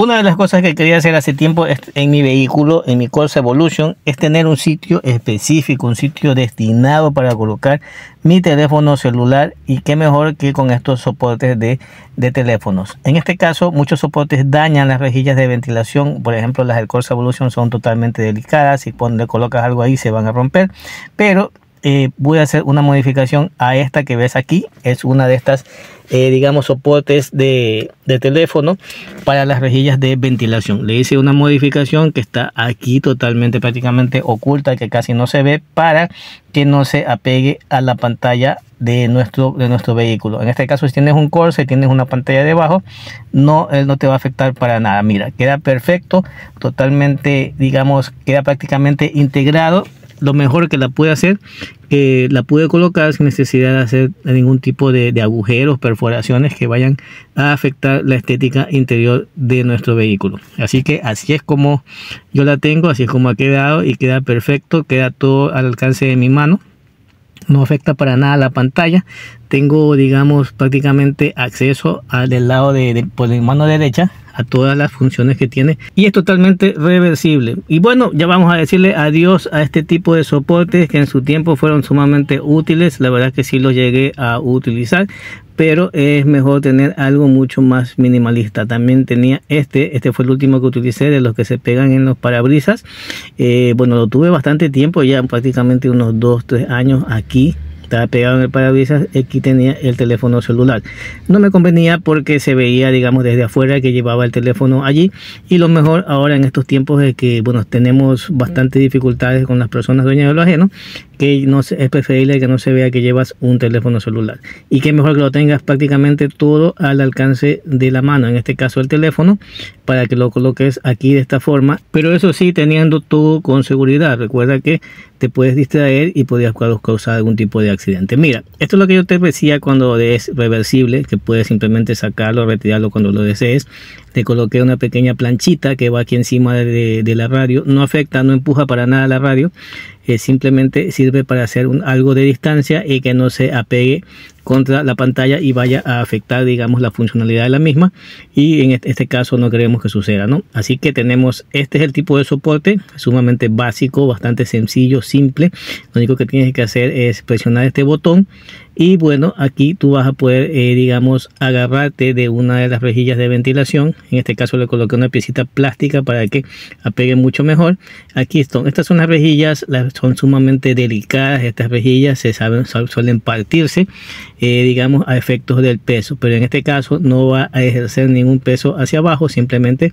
Una de las cosas que quería hacer hace tiempo en mi vehículo, en mi Corsa Evolution, es tener un sitio específico, un sitio destinado para colocar mi teléfono celular y qué mejor que con estos soportes de, teléfonos. En este caso, muchos soportes dañan las rejillas de ventilación, por ejemplo, las del Corsa Evolution son totalmente delicadas, si le colocas algo ahí se van a romper, pero eh, voy a hacer una modificación a esta que ves aquí, es una de estas eh, digamos, soportes de, teléfono para las rejillas de ventilación. Le hice una modificación que está aquí totalmente prácticamente oculta, que casi no se ve, para que no se apegue a la pantalla de nuestro, de nuestro vehículo. En este caso, si tienes un Corsa y tienes una pantalla debajo, no, él eh, no te va a afectar para nada. Mira, queda perfecto, totalmente, digamos, queda prácticamente integrado lo mejor que la pude hacer, que eh, la pude colocar sin necesidad de hacer ningún tipo de, agujeros, perforaciones que vayan a afectar la estética interior de nuestro vehículo. Así que así es como yo la tengo, así es como ha quedado y queda perfecto, queda todo al alcance de mi mano. No afecta para nada la pantalla. Tengo, digamos, prácticamente acceso al del lado de, de por mano derecha todas las funciones que tiene y es totalmente reversible. Y bueno, ya vamos a decirle adiós a este tipo de soportes que en su tiempo fueron sumamente útiles. La verdad que sí los llegué a utilizar, pero es mejor tener algo mucho más minimalista. También tenía este, este fue el último que utilicé de los que se pegan en los parabrisas. Eh, bueno, lo tuve bastante tiempo, ya prácticamente unos 2, 3 años aquí estaba pegado en el parabrisas, aquí tenía el teléfono celular. No me convenía porque se veía, digamos, desde afuera que llevaba el teléfono allí. Y lo mejor ahora en estos tiempos es que, bueno, tenemos bastantes dificultades con las personas dueñas de lo ajeno que no es preferible que no se vea que llevas un teléfono celular. Y que mejor que lo tengas prácticamente todo al alcance de la mano, en este caso el teléfono, para que lo coloques aquí de esta forma. Pero eso sí, teniendo todo con seguridad. Recuerda que te puedes distraer y podrías causar algún tipo de accidente. Mira, esto es lo que yo te decía cuando es reversible, que puedes simplemente sacarlo, retirarlo cuando lo desees. Te coloqué una pequeña planchita que va aquí encima de, la radio. No afecta, no empuja para nada la radio. es simplemente si sirve para hacer un, algo de distancia y que no se apegue contra la pantalla y vaya a afectar, digamos, la funcionalidad de la misma. Y en este caso no queremos que suceda, ¿no? Así que tenemos, este es el tipo de soporte, sumamente básico, bastante sencillo, simple. Lo único que tienes que hacer es presionar este botón. Y bueno, aquí tú vas a poder, eh, digamos, agarrarte de una de las rejillas de ventilación. En este caso le coloqué una piecita plástica para que apegue mucho mejor. Aquí están, estas son las rejillas, las, son sumamente delicadas. Estas rejillas se saben, suelen partirse eh, digamos, a efectos del peso. Pero en este caso no va a ejercer ningún peso hacia abajo, simplemente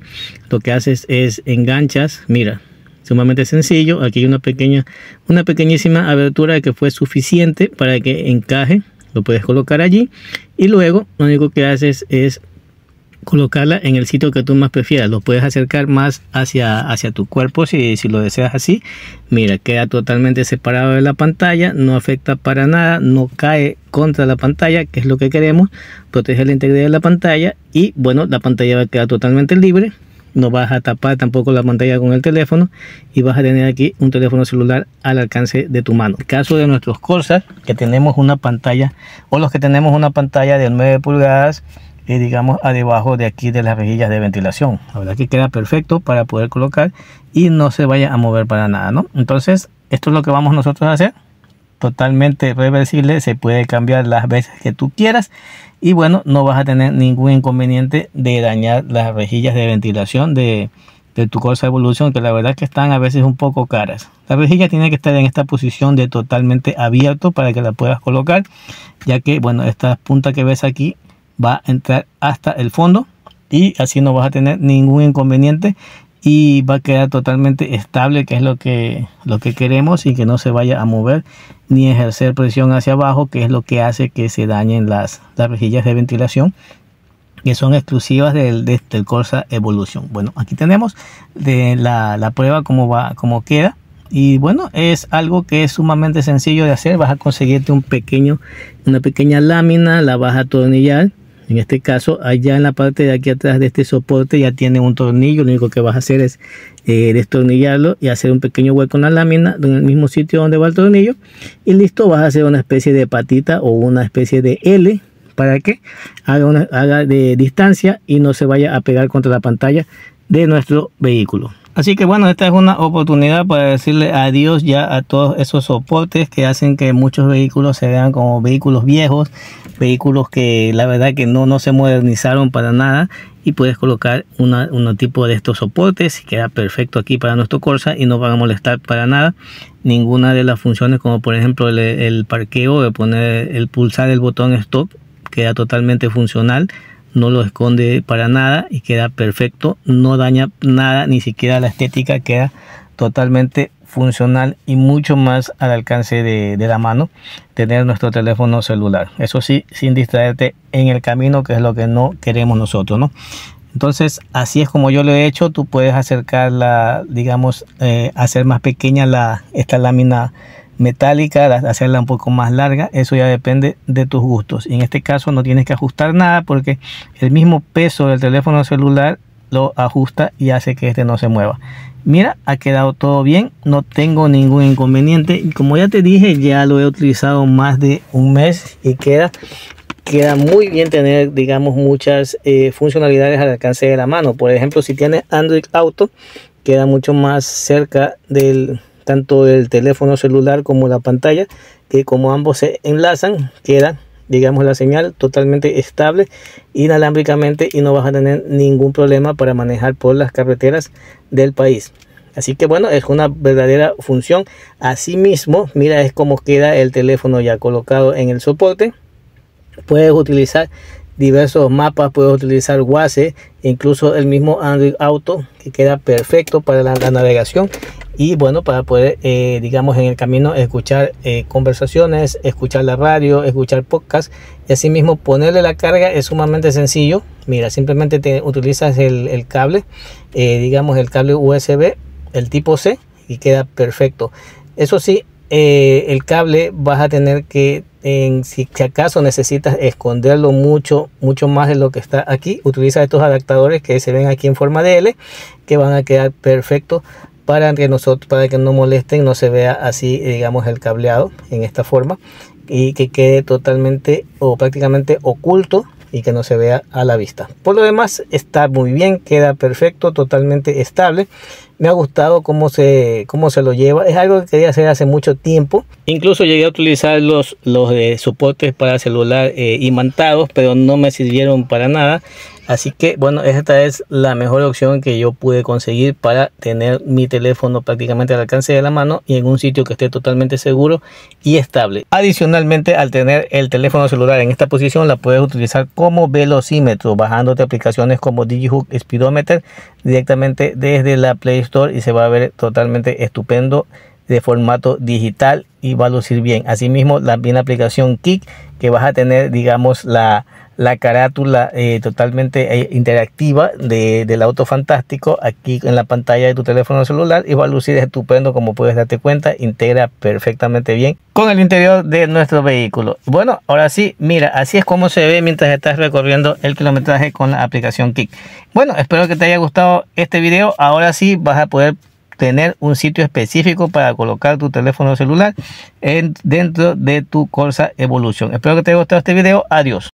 lo que haces es enganchas, mira, sumamente sencillo. Aquí hay una pequeña, una pequeñísima abertura que fue suficiente para que encaje. Lo puedes colocar allí y luego lo único que haces es colocarla en el sitio que tú más prefieras. Lo puedes acercar más hacia, hacia tu cuerpo si, lo deseas así. Mira, queda totalmente separado de la pantalla, no afecta para nada, no cae contra la pantalla, que es lo que queremos, proteger la integridad de la pantalla y bueno, la pantalla va a quedar totalmente libre. No vas a tapar tampoco la pantalla con el teléfono y vas a tener aquí un teléfono celular al alcance de tu mano. En el caso de nuestros Corsa, que tenemos una pantalla o los que tenemos una pantalla de 9 pulgadas, y digamos, a debajo de aquí de las rejillas de ventilación. La verdad que queda perfecto para poder colocar y no se vaya a mover para nada, Entonces, esto es lo que vamos nosotros a hacer. Totalmente reversible, se puede cambiar las veces que tú quieras y bueno, no vas a tener ningún inconveniente de dañar las rejillas de ventilación de, de tu Corsa evolución que la verdad que están a veces un poco caras. La rejilla tiene que estar en esta posición de totalmente abierto para que la puedas colocar, ya que, bueno, esta punta que ves aquí va a entrar hasta el fondo y así no vas a tener ningún inconveniente y va a quedar totalmente estable que es lo que lo que queremos y que no se vaya a mover ni ejercer presión hacia abajo que es lo que hace que se dañen las, rejillas de ventilación que son exclusivas del, Corsa Evolution bueno aquí tenemos de la, prueba cómo va cómo queda y bueno es algo que es sumamente sencillo de hacer vas a conseguirte un pequeño una pequeña lámina la vas a atornillar en este caso, allá en la parte de aquí atrás de este soporte ya tiene un tornillo. Lo único que vas a hacer es eh, destornillarlo y hacer un pequeño hueco en la lámina en el mismo sitio donde va el tornillo. Y listo, vas a hacer una especie de patita o una especie de L para que haga de distancia y no se vaya a pegar contra la pantalla de nuestro vehículo. Así que bueno, esta es una oportunidad para decirle adiós ya a todos esos soportes que hacen que muchos vehículos se vean como vehículos viejos, vehículos que la verdad que no, no se modernizaron para nada y puedes colocar uno un tipo de estos soportes y queda perfecto aquí para nuestro Corsa y no va a molestar para nada ninguna de las funciones como por ejemplo el, el parqueo, de poner el pulsar el botón stop queda totalmente funcional no lo esconde para nada y queda perfecto, no daña nada, ni siquiera la estética, queda totalmente funcional y mucho más al alcance de, la mano tener nuestro teléfono celular. Eso sí, sin distraerte en el camino, que es lo que no queremos nosotros, ¿no? Entonces, así es como yo lo he hecho. Tú puedes acercarla digamos, eh, hacer más pequeña la, esta lámina metálica, hacerla un poco más larga, eso ya depende de tus gustos. en este caso no tienes que ajustar nada porque el mismo peso del teléfono celular lo ajusta y hace que este no se mueva. Mira, ha quedado todo bien, no tengo ningún inconveniente. Y como ya te dije, ya lo he utilizado más de un mes y queda queda muy bien tener, digamos, muchas eh, funcionalidades al alcance de la mano. Por ejemplo, si tienes Android Auto, queda mucho más cerca del tanto el teléfono celular como la pantalla, que como ambos se enlazan, queda, digamos, la señal totalmente estable inalámbricamente y no vas a tener ningún problema para manejar por las carreteras del país. Así que bueno, es una verdadera función. Asimismo, mira, es como queda el teléfono ya colocado en el soporte. Puedes utilizar diversos mapas, puedes utilizar Waze incluso el mismo Android Auto que queda perfecto para la, la, navegación y bueno, para poder, eh, digamos, en el camino escuchar eh, conversaciones, escuchar la radio, escuchar podcast y asimismo ponerle la carga es sumamente sencillo. Mira, simplemente te utilizas el, cable, eh, digamos, el cable USB, el tipo C y queda perfecto. Eso sí, el cable vas a tener que, en, si, si acaso necesitas esconderlo mucho, mucho más de lo que está aquí, utiliza estos adaptadores que se ven aquí en forma de L, que van a quedar perfectos para que nosotros para que no molesten no se vea así eh, digamos el cableado en esta forma y que quede totalmente o prácticamente oculto y que no se vea a la vista por lo demás está muy bien queda perfecto totalmente estable me ha gustado cómo se cómo se lo lleva es algo que quería hacer hace mucho tiempo incluso llegué a utilizar los los eh, soportes para celular eh, imantados pero no me sirvieron para nada Así que bueno, esta es la mejor opción que yo pude conseguir para tener mi teléfono prácticamente al alcance de la mano y en un sitio que esté totalmente seguro y estable. Adicionalmente, al tener el teléfono celular en esta posición, la puedes utilizar como velocímetro, bajándote aplicaciones como DigiHook Speedometer directamente desde la Play Store y se va a ver totalmente estupendo de formato digital y va a lucir bien. Asimismo, la, la aplicación Kick que vas a tener, digamos, la la carátula eh, totalmente eh, interactiva del auto fantástico aquí en la pantalla de tu teléfono celular y va a lucir estupendo como puedes darte cuenta integra perfectamente bien con el interior de nuestro vehículo bueno ahora sí mira así es como se ve mientras estás recorriendo el kilometraje con la aplicación Kick. bueno espero que te haya gustado este video ahora sí vas a poder tener un sitio específico para colocar tu teléfono celular en, dentro de tu Corsa Evolution. Espero que te haya gustado este video. Adiós.